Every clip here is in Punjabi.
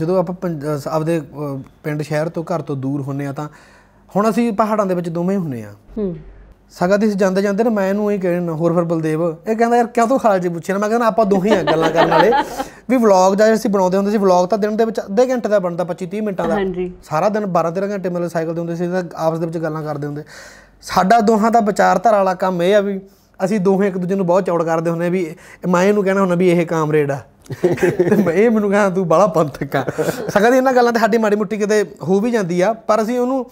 ਜਦੋਂ ਆਪਾਂ ਆਪਦੇ ਪਿੰਡ ਸ਼ਹਿਰ ਤੋਂ ਘਰ ਤੋਂ ਦੂਰ ਹੁੰਨੇ ਆ ਤਾਂ ਹੁਣ ਅਸੀਂ ਪਹਾੜਾਂ ਦੇ ਵਿੱਚ ਦੋਵੇਂ ਹੁੰਨੇ ਆ ਹੂੰ ਸਗਾ ਇਸ ਜਾਂਦੇ ਜਾਂਦੇ ਨਾ ਮੈਂ ਇਹਨੂੰ ਇਹ ਕਹਿਣ ਹੋਰ ਫਿਰ ਬਲਦੇਵ ਇਹ ਕਹਿੰਦਾ ਯਾਰ ਕਿਉਂ ਤੂੰ ਖਾਲਜੇ ਪੁੱਛਿਆ ਮੈਂ ਕਹਿੰਦਾ ਆਪਾਂ ਦੋਹੀ ਆ ਗੱਲਾਂ ਕਰਨ ਵਾਲੇ ਵੀ ਵਲੌਗ ਜਾਂ ਅਸੀਂ ਬਣਾਉਂਦੇ ਹੁੰਦੇ ਸੀ ਵਲੌਗ ਤਾਂ ਦਿਨ ਦੇ ਵਿੱਚ ਅੱਧੇ ਘੰਟੇ ਦਾ ਬਣਦਾ 25 30 ਮਿੰਟਾਂ ਦਾ ਸਾਰਾ ਦਿਨ 12 13 ਘੰਟੇ ਮਤਲਬ ਸਾਈਕਲ ਤੇ ਹੁੰਦੇ ਸੀ ਤਾਂ ਆਪਸ ਦੇ ਵਿੱਚ ਗੱਲਾਂ ਕਰਦੇ ਹੁੰਦੇ ਸਾਡਾ ਦੋਹਾਂ ਦਾ ਵਿਚਾਰਧਾਰਾ ਵਾਲਾ ਕੰਮ ਇਹ ਆ ਵੀ ਅਸੀਂ ਦੋਹੇ ਇੱਕ ਦੂਜੇ ਨੂੰ ਬਹੁਤ ਚੌੜ ਕਰਦੇ ਹੁੰਦੇ ਵੀ ਮੈਂ ਇਹਨੂੰ ਕਹਿਣਾ ਹੁੰਦਾ ਵੀ ਇਹ ਕਾਮਰੇਡ ਆ ਤੇ ਇਹ ਮੈਨੂੰ ਕਹਿੰਦਾ ਤੂੰ ਬਾਲਾ ਪੰਥਕ ਆ ਦੀ ਇਹਨਾਂ ਗੱਲਾਂ ਤੇ ਸਾਡੀ ਮਾੜੀ ਮੁੱਟੀ ਕਿਤੇ ਹੋ ਵੀ ਜਾਂਦੀ ਆ ਪਰ ਅਸੀਂ ਉਹਨੂੰ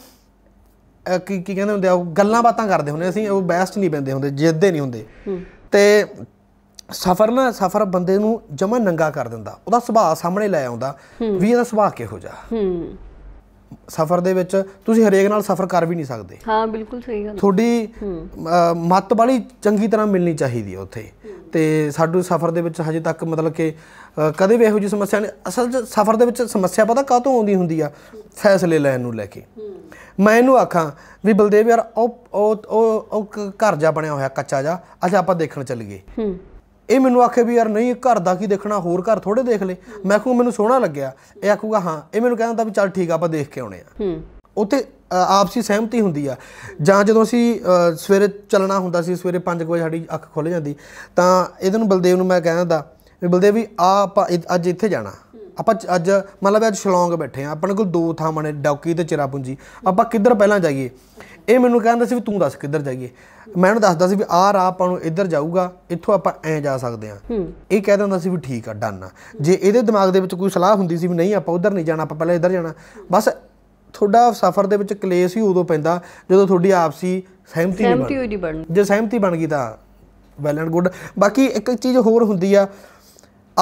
ਕੀ ਕੀ ਕਹਿੰਦੇ ਹੁੰਦੇ ਆ ਗੱਲਾਂ ਬਾਤਾਂ ਕਰਦੇ ਹੁੰਦੇ ਅਸੀਂ ਉਹ ਬੈਸਟ ਨਹੀਂ ਬੰਦੇ ਹੁੰਦੇ ਜਿੱਦੇ ਨਹੀਂ ਹੁੰਦੇ ਤੇ ਸਫਰ ਨਾ ਸਫਰ ਬੰਦੇ ਨੂੰ ਜਮਾ ਨੰਗਾ ਕਰ ਦਿੰਦਾ ਉਹਦਾ ਸੁਭਾਅ ਸਾਹਮਣੇ ਲੈ ਆਉਂਦਾ ਵੀ ਇਹਦਾ ਸੁਭਾਅ ਕਿਹੋ ਜਿਹਾ ਹੂੰ ਸਫਰ ਦੇ ਵਿੱਚ ਤੁਸੀਂ ਹਰੇਕ ਨਾਲ ਸਫਰ ਕਰ ਵੀ ਨਹੀਂ ਸਕਦੇ ਹਾਂ ਬਿਲਕੁਲ ਸਹੀ ਗੱਲ ਤੁਹਾਡੀ ਮੱਤ ਵਾਲੀ ਚੰਗੀ ਤਰ੍ਹਾਂ ਮਿਲਣੀ ਚਾਹੀਦੀ ਹੈ ਉੱਥੇ ਤੇ ਸਾਡੂ ਸਫ਼ਰ ਦੇ ਵਿੱਚ ਹਜੇ ਤੱਕ ਮਤਲਬ ਕਿ ਕਦੇ ਵੀ ਇਹੋ ਜਿਹੀ ਸਮੱਸਿਆ ਨਹੀਂ ਅਸਲ 'ਚ ਸਫ਼ਰ ਦੇ ਵਿੱਚ ਸਮੱਸਿਆ ਪਤਾ ਕਾਹਤੋਂ ਆਉਂਦੀ ਹੁੰਦੀ ਆ ਫੈਸਲੇ ਲੈਣ ਨੂੰ ਲੈ ਕੇ ਮੈਂ ਇਹਨੂੰ ਆਖਾਂ ਵੀ ਬਲਦੇਵ ਯਾਰ ਉਹ ਉਹ ਉਹ ਘਰ ਜਾ ਬਣਿਆ ਹੋਇਆ ਕੱਚਾ ਜਾ ਅੱਛਾ ਆਪਾਂ ਦੇਖਣ ਚੱਲੀਏ ਇਹ ਮੈਨੂੰ ਆਖੇ ਵੀ ਯਾਰ ਨਹੀਂ ਘਰ ਦਾ ਕੀ ਦੇਖਣਾ ਹੋਰ ਘਰ ਥੋੜੇ ਦੇਖ ਲੈ ਮੈਂ ਕਹੂੰ ਮੈਨੂੰ ਸੋਹਣਾ ਲੱਗਿਆ ਇਹ ਆਖੂਗਾ ਹਾਂ ਇਹ ਮੈਨੂੰ ਕਹਿੰਦਾ ਵੀ ਚੱਲ ਠੀਕ ਆ ਆਪਾਂ ਦੇਖ ਕੇ ਆਉਣੇ ਆ ਉੱਥੇ ਆਪਸੀ ਸਹਿਮਤੀ ਹੁੰਦੀ ਆ ਜਾਂ ਜਦੋਂ ਅਸੀਂ ਸਵੇਰੇ ਚੱਲਣਾ ਹੁੰਦਾ ਸੀ ਸਵੇਰੇ 5 ਵਜੇ ਸਾਡੀ ਅੱਖ ਖੁੱਲ ਜਾਂਦੀ ਤਾਂ ਇਹਦੇ ਨੂੰ ਬਲਦੇਵ ਨੂੰ ਮੈਂ ਕਹਿੰਦਾ ਵੀ ਬਲਦੇਵ ਵੀ ਆ ਆਪਾਂ ਅੱਜ ਇੱਥੇ ਜਾਣਾ ਆਪਾਂ ਅੱਜ ਮਤਲਬ ਅੱਜ ਸ਼ਲੌਂਗ ਬੈਠੇ ਆ ਆਪਣੇ ਕੋਲ ਦੋ ਥਾਵਾਂ ਨੇ ਡੌਕੀ ਤੇ ਚਿਰਾਪੁੰਜੀ ਆਪਾਂ ਕਿੱਧਰ ਪਹਿਲਾਂ ਜਾਈਏ ਇਹ ਮੈਨੂੰ ਕਹਿੰਦਾ ਸੀ ਵੀ ਤੂੰ ਦੱਸ ਕਿੱਧਰ ਜਾਈਏ ਮੈਂ ਉਹਨੂੰ ਦੱਸਦਾ ਸੀ ਵੀ ਆਹ ਰਾਹ ਆਪਾਂ ਨੂੰ ਇੱਧਰ ਜਾਊਗਾ ਇੱਥੋਂ ਆਪਾਂ ਐ ਜਾ ਸਕਦੇ ਆ ਇਹ ਕਹਿ ਦਿੰਦਾ ਸੀ ਵੀ ਠੀਕ ਆ ਡਨ ਜੇ ਇਹਦੇ ਦਿਮਾਗ ਦੇ ਵਿੱਚ ਕੋਈ ਸਲਾਹ ਹੁੰਦੀ ਸੀ ਵੀ ਨਹੀਂ ਆਪਾਂ ਉਧਰ ਨਹੀਂ ਜਾਣਾ ਆਪਾਂ ਪਹਿਲਾਂ ਇੱਧਰ ਜਾਣਾ ਬਸ ਤੁਹਾਡਾ ਸਫ਼ਰ ਦੇ ਵਿੱਚ ਕਲੇਸ਼ ਹੀ ਉਦੋਂ ਪੈਂਦਾ ਜਦੋਂ ਤੁਹਾਡੀ ਆਪਸੀ ਸਹਿਮਤੀ ਨਹੀਂ ਬਣਦੀ ਜੇ ਸਹਿਮਤੀ ਬਣ ਗਈ ਤਾਂ ਵੈਲ ਐਂਡ ਗੁੱਡ ਬਾਕੀ ਇੱਕ ਚੀਜ਼ ਹੋਰ ਹੁੰਦੀ ਆ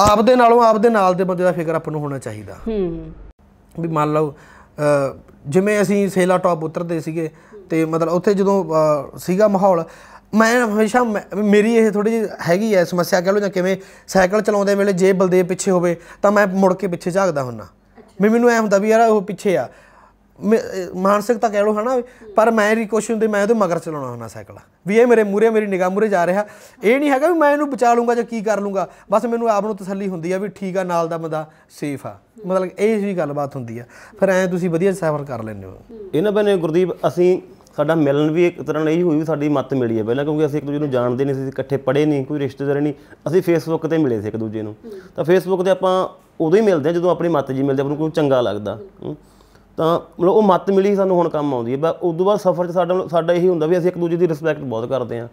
ਆਪ ਦੇ ਨਾਲੋਂ ਆਪ ਦੇ ਨਾਲ ਦੇ ਬੰਦੇ ਦਾ ਫਿਕਰ ਆਪਾਂ ਨੂੰ ਹੋਣਾ ਚਾਹੀਦਾ ਹੂੰ ਵੀ ਮੰਨ ਲਓ ਜਿਵੇਂ ਅਸੀਂ ਸੇਲਾ ਟਾਪ ਉਤਰਦੇ ਸੀਗੇ ਤੇ ਮਤਲਬ ਉੱਥੇ ਜਦੋਂ ਸੀਗਾ ਮਾਹੌਲ ਮੈਂ ਹਮੇਸ਼ਾ ਮੇਰੀ ਇਹ ਥੋੜੀ ਜਿਹੀ ਹੈਗੀ ਐ ਸਮੱਸਿਆ ਕਹ ਲਓ ਜਾਂ ਕਿਵੇਂ ਸਾਈਕਲ ਚਲਾਉਂਦੇ ਵੇਲੇ ਜੇ ਬਲਦੇਵ ਪਿੱਛੇ ਹੋਵੇ ਤਾਂ ਮੈਂ ਮੁੜ ਕੇ ਪਿੱਛੇ ਝਾਕਦਾ ਹੁੰਨਾ ਮੈਨੂੰ ਐ ਹੁੰਦਾ ਵੀ ਯਾਰ ਉਹ ਪਿੱਛੇ ਆ ਮਾਨਸਿਕਤਾ ਕਹਿ ਲੋ ਹਨਾ ਪਰ ਮੈਂ ਰਿਕੋਸ਼ਨ ਹੁੰਦੀ ਮੈਂ ਉਹਦੇ ਮਗਰ ਚਲਾਉਣਾ ਹੁੰਦਾ ਸਾਈਕਲ ਵੀ ਇਹ ਮੇਰੇ ਮੂਰੇ ਮੇਰੀ ਨਿਗਾਹ ਮੂਰੇ ਜਾ ਰਿਹਾ ਇਹ ਨਹੀਂ ਹੈਗਾ ਵੀ ਮੈਂ ਇਹਨੂੰ ਬਚਾ ਲੂੰਗਾ ਜਾਂ ਕੀ ਕਰ ਲੂੰਗਾ ਬਸ ਮੈਨੂੰ ਆਪ ਨੂੰ ਤਸੱਲੀ ਹੁੰਦੀ ਆ ਵੀ ਠੀਕ ਆ ਨਾਲ ਦਾ ਬੰਦਾ ਸੇਫ ਆ ਮਤਲਬ ਇਹ ਜੀ ਗੱਲਬਾਤ ਹੁੰਦੀ ਆ ਫਿਰ ਐ ਤੁਸੀਂ ਵਧੀਆ ਸਫਰ ਕਰ ਲੈਂਦੇ ਹੋ ਇਹਨਾਂ ਬੰਨੇ ਗੁਰਦੀਪ ਅਸੀਂ ਸਾਡਾ ਮਿਲਣ ਵੀ ਇੱਕ ਤਰ੍ਹਾਂ ਨਹੀਂ ਹੋਈ ਵੀ ਸਾਡੀ ਮੱਤ ਮਿਲੀ ਹੈ ਪਹਿਲਾਂ ਕਿਉਂਕਿ ਅਸੀਂ ਇੱਕ ਦੂਜੇ ਨੂੰ ਜਾਣਦੇ ਨਹੀਂ ਸੀ ਇਕੱਠੇ ਪੜ੍ਹੇ ਨਹੀਂ ਕੋਈ ਰਿਸ਼ਤੇਦਾਰ ਨਹੀਂ ਅਸੀਂ ਫੇਸਬੁੱਕ ਤੇ ਮਿਲੇ ਸੀ ਇੱਕ ਦੂਜੇ ਨੂੰ ਤਾਂ ਫੇਸਬੁੱਕ ਤੇ ਆਪਾਂ ਉਦੋਂ ਹੀ ਮਿਲਦੇ ਆ ਜਦੋਂ ਆਪਣੀ ਮੱਤ ਜੀ ਮਿਲਦੇ ਆਪਾਂ ਨੂੰ ਕੋਈ ਚੰਗਾ ਲੱਗਦਾ ਤਾਂ ਮਤਲਬ ਉਹ ਮੱਤ ਮਿਲੀ ਸਾਨੂੰ ਹੁਣ ਕੰਮ ਆਉਂਦੀ ਹੈ ਬਸ ਉਸ ਤੋਂ ਬਾਅਦ ਸਫ਼ਰ 'ਚ ਸਾਡਾ ਸਾਡਾ ਇਹੀ ਹੁੰਦਾ ਵੀ ਅਸੀਂ ਇੱਕ ਦੂਜੇ ਦੀ ਰਿਸਪੈਕਟ ਬਹੁਤ ਕਰਦੇ ਆਂ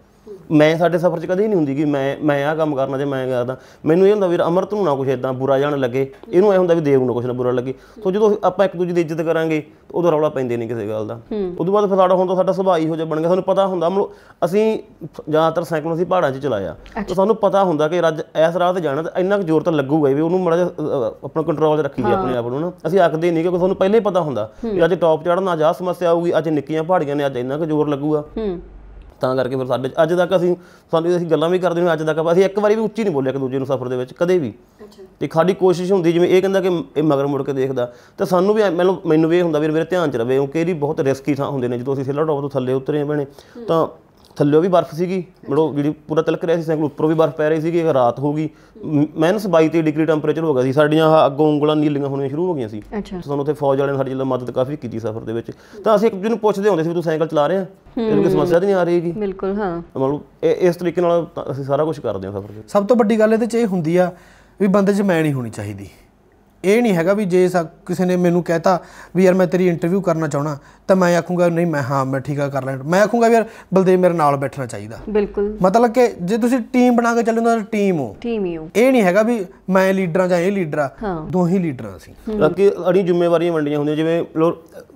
ਮੈਂ ਸਾਡੇ ਸਫ਼ਰ 'ਚ ਕਦੇ ਨਹੀਂ ਹੁੰਦੀ ਕਿ ਮੈਂ ਮੈਂ ਆ ਕੰਮ ਕਰਨਾ ਤੇ ਮੈਂ ਕਰਦਾ ਮੈਨੂੰ ਇਹ ਹੁੰਦਾ ਵੀਰ ਅਮਰਤ ਨੂੰ ਨਾ ਕੁਛ ਇਦਾਂ ਬੁਰਾ ਜਾਣ ਲੱਗੇ ਇਹਨੂੰ ਇਹ ਹੁੰਦਾ ਵੀ ਦੇਵ ਨੂੰ ਕੁਛ ਨਾ ਬੁਰਾ ਲੱਗੇ ਸੋ ਜਦੋਂ ਆਪਾਂ ਇੱਕ ਦੂਜੇ ਦੀ ਇੱਜ਼ਤ ਕਰਾਂਗੇ ਉਦੋਂ ਰੌਲਾ ਪੈਂਦੇ ਨਹੀਂ ਕਿਸੇ ਗੱਲ ਦਾ ਉਦੋਂ ਬਾਅਦ ਫਿਰ ਸਾਡਾ ਹੁਣ ਤਾਂ ਸਾਡਾ ਸੁਭਾਅ ਹੀ ਹੋ ਜਾ ਬਣ ਗਿਆ ਸਾਨੂੰ ਪਤਾ ਹੁੰਦਾ ਅਸੀਂ ਜ਼ਿਆਦਾਤਰ ਸਾਈਕਲ ਅਸੀਂ ਪਹਾੜਾਂ 'ਚ ਚਲਾਇਆ ਤਾਂ ਸਾਨੂੰ ਪਤਾ ਹੁੰਦਾ ਕਿ ਰੱਜ ਇਸ ਰਾਹ ਤੇ ਜਾਣਾ ਤਾਂ ਇੰਨਾ ਕੁ ਜ਼ੋਰ ਤਾਂ ਲੱਗੂਗਾ ਵੀ ਉਹਨੂੰ ਮੜਾ ਆਪਣਾ ਕੰਟਰੋਲ 'ਚ ਰੱਖੀਏ ਆਪਣੇ ਆਪ ਨੂੰ ਨਾ ਅਸੀਂ ਆਖਦੇ ਨਹੀਂ ਕਿਉਂਕਿ ਸਾਨੂੰ ਪਹਿਲਾਂ ਹੀ ਪਤਾ ਹੁੰਦਾ ਕਿ ਅੱਜ ਟੌਪ ਚੜਨਾ ਜਾਂ ਸਮੱਸਿਆ ਆਊਗੀ ਅੱਜ ਨਿੱਕੀਆਂ ਪਹਾੜੀਆਂ ਨੇ ਅੱਜ ਇੰਨਾ ਕੁ ਜ਼ੋਰ ਲੱਗੂਗਾ ਤਾਂ ਕਰਕੇ ਫਿਰ ਸਾਡੇ ਅੱਜ ਤੱਕ ਅਸੀਂ ਸਾਨੂੰ ਅਸੀਂ ਗੱਲਾਂ ਵੀ ਕਰਦੇ ਹਾਂ ਅੱਜ ਤੱਕ ਅਸੀਂ ਇੱਕ ਵਾਰੀ ਵੀ ਉੱਚੀ ਨਹੀਂ ਬੋਲਿਆ ਇੱਕ ਦੂਜੇ ਨੂੰ ਸਫ਼ਰ ਦੇ ਵਿੱਚ ਕਦੇ ਵੀ ਤੇ ਸਾਡੀ ਕੋਸ਼ਿਸ਼ ਹੁੰਦੀ ਜਿਵੇਂ ਇਹ ਕਹਿੰਦਾ ਕਿ ਇਹ ਮਗਰ ਮੁੜ ਕੇ ਦੇਖਦਾ ਤਾਂ ਸਾਨੂੰ ਵੀ ਮੈਨੂੰ ਮੈਨੂੰ ਵੀ ਇਹ ਹੁੰਦਾ ਵੀ ਮੇਰੇ ਧਿਆਨ 'ਚ ਰਵੇ ਕਿ ਇਹ ਬਹੁਤ ਰਿਸਕੀ ਥਾਂ ਹੁੰਦੇ ਨੇ ਜਦੋਂ ਅਸੀਂ ਸਿਲਰ ਟੌਪ ਤੋਂ ਥੱਲੇ ਉਤਰੇ ਬਣੇ ਤਾਂ ਥੱਲੇ ਵੀ ਬਰਫ਼ ਸੀਗੀ ਮੜੋ ਜਿਹੜੀ ਪੂਰਾ ਤਿਲਕ ਰਿਹਾ ਸੀ ਸਾਈਕਲ ਉੱਪਰੋਂ ਵੀ ਬਰਫ਼ ਪੈ ਰਹੀ ਸੀਗੀ ਰਾਤ ਹੋ ਗਈ ਮਾਈਨਸ 22 ਡਿਗਰੀ ਟੈਂਪਰੇਚਰ ਹੋ ਗਿਆ ਸੀ ਸਾਡੀਆਂ ਅੱਗੋਂ ਉਂਗਲਾਂ ਨੀਲੀਆਂ ਹੋਣੀਆਂ ਸ਼ੁਰੂ ਹੋ ਗਈਆਂ ਸੀ ਸਾਨੂੰ ਉੱਥੇ ਫੌਜ ਵਾਲਿਆਂ ਨੇ ਸਾਡੀ ਜਦੋਂ ਮਦਦ ਕਾਫੀ ਕੀਤੀ ਸਫ਼ਰ ਦੇ ਵਿੱਚ ਤਾਂ ਅਸੀਂ ਇੱਕ ਜਿਹਨੂੰ ਪੁੱਛਦੇ ਹੁੰਦੇ ਸੀ ਵੀ ਤੂੰ ਸਾਈਕਲ ਚਲਾ ਰਿਹਾ ਇਹਨੂੰ ਕੋਈ ਸਮੱਸਿਆ ਤਾਂ ਨਹੀਂ ਆ ਰਹੀਗੀ ਬਿਲਕੁਲ ਹਾਂ ਮਤਲਬ ਇਸ ਤਰੀਕੇ ਨਾਲ ਅਸੀਂ ਸਾਰਾ ਕੁਝ ਕਰਦੇ ਹਾਂ ਸਫ਼ਰ ਦੇ ਸਭ ਤੋਂ ਵੱਡੀ ਗੱਲ ਇਹਦੇ 'ਚ ਇਹ ਹੁੰਦੀ ਆ ਵੀ ਬੰਦੇ 'ਚ ਮੈਂ ਨਹੀਂ ਹੋਣੀ ਚਾਹੀਦੀ ਇਹ ਨਹੀਂ ਹੈਗਾ ਵੀ ਜੇ ਕਿਸੇ ਨੇ ਮੈਨੂੰ ਕਹਿਤਾ ਵੀ ਯਾਰ ਮੈਂ ਤੇਰੀ ਇੰਟਰਵਿਊ ਕਰਨਾ ਚਾਹਣਾ ਤਾਂ ਮੈਂ ਆਖੂੰਗਾ ਨਹੀਂ ਮੈਂ ਹਾਂ ਮੈਂ ਠੀਕਾ ਕਰ ਲੈਣਾ ਮੈਂ ਆਖੂੰਗਾ ਯਾਰ ਬਲਦੇਵ ਮੇਰੇ ਨਾਲ ਬੈਠਣਾ ਚਾਹੀਦਾ ਬਿਲਕੁਲ ਮਤਲਬ ਕਿ ਜੇ ਤੁਸੀਂ ਟੀਮ ਬਣਾ ਕੇ ਚੱਲਦੇ ਹੋ ਤਾਂ ਟੀਮ ਹੋ ਟੀਮ ਹੀ ਹੋ ਇਹ ਨਹੀਂ ਹੈਗਾ ਵੀ ਮੈਂ ਲੀਡਰਾਂ ਜਾਂ ਇਹ ਲੀਡਰ ਆ ਦੋਹੀ ਲੀਡਰਾਂ ਸੀ ਕਿ ਅੜੀ ਜ਼ਿੰਮੇਵਾਰੀਆਂ ਵੰਡੀਆਂ ਹੁੰਦੀਆਂ ਜਿਵੇਂ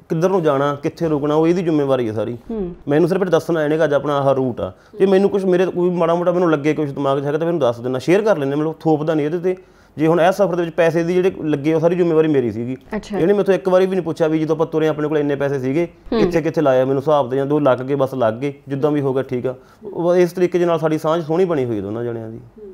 ਕਿੱਧਰ ਨੂੰ ਜਾਣਾ ਕਿੱਥੇ ਰੁਕਣਾ ਉਹ ਇਹਦੀ ਜ਼ਿੰਮੇਵਾਰੀ ਹੈ ਸਾਰੀ ਮੈਨੂੰ ਸਿਰਫ ਦੱਸਣਾ ਨੇ ਕਿ ਅੱਜ ਆਪਣਾ ਆਹ ਰੂਟ ਆ ਜੇ ਮੈਨੂੰ ਕੁਝ ਮੇਰੇ ਕੋਈ ਮਾੜਾ ਮੋਟਾ ਮੈਨੂੰ ਲੱਗੇ ਕੁਝ ਦਿਮਾਗ 'ਚ ਹੈਗਾ ਤਾਂ ਮੈਨੂੰ ਦੱਸ ਦੇਣਾ ਸ਼ੇਅਰ ਕਰ ਲੈਣੇ ਮੈਨੂੰ ਥੋਪਦਾ ਨਹੀਂ ਇਹਦੇ ਤੇ ਜੇ ਹੁਣ ਇਹ ਸਫ਼ਰ ਦੇ ਵਿੱਚ ਪੈਸੇ ਦੀ ਜਿਹੜੇ ਲੱਗੇ ਉਹ ਸਾਰੀ ਜ਼ਿੰਮੇਵਾਰੀ ਮੇਰੀ ਸੀਗੀ ਇਹਨੇ ਮੈਨੂੰ ਇੱਕ ਵਾਰੀ ਵੀ ਨਹੀਂ ਪੁੱਛਿਆ ਵੀ ਜਦੋਂ ਆਪਾਂ ਤੁਰੇ ਆਪਣੇ ਕੋਲ ਇੰਨੇ ਪੈਸੇ ਸੀਗੇ ਕਿੱਥੇ ਕਿੱਥੇ ਲਾਇਆ ਮੈਨੂੰ ਹਿਸਾਬ ਦੇ ਜਾਂ ਦੋ ਲੱਗ ਗਏ ਬਸ ਲੱਗ ਗਏ ਜਿੱਦਾਂ ਵੀ ਹੋਗਾ ਠੀਕ ਆ ਇਸ ਤਰੀਕੇ ਦੇ ਨਾਲ ਸਾਡੀ ਸਾਂਝ ਸੋਹਣੀ ਬਣੀ ਹੋਈ ਦੋਨਾਂ ਜਣਿਆਂ ਦੀ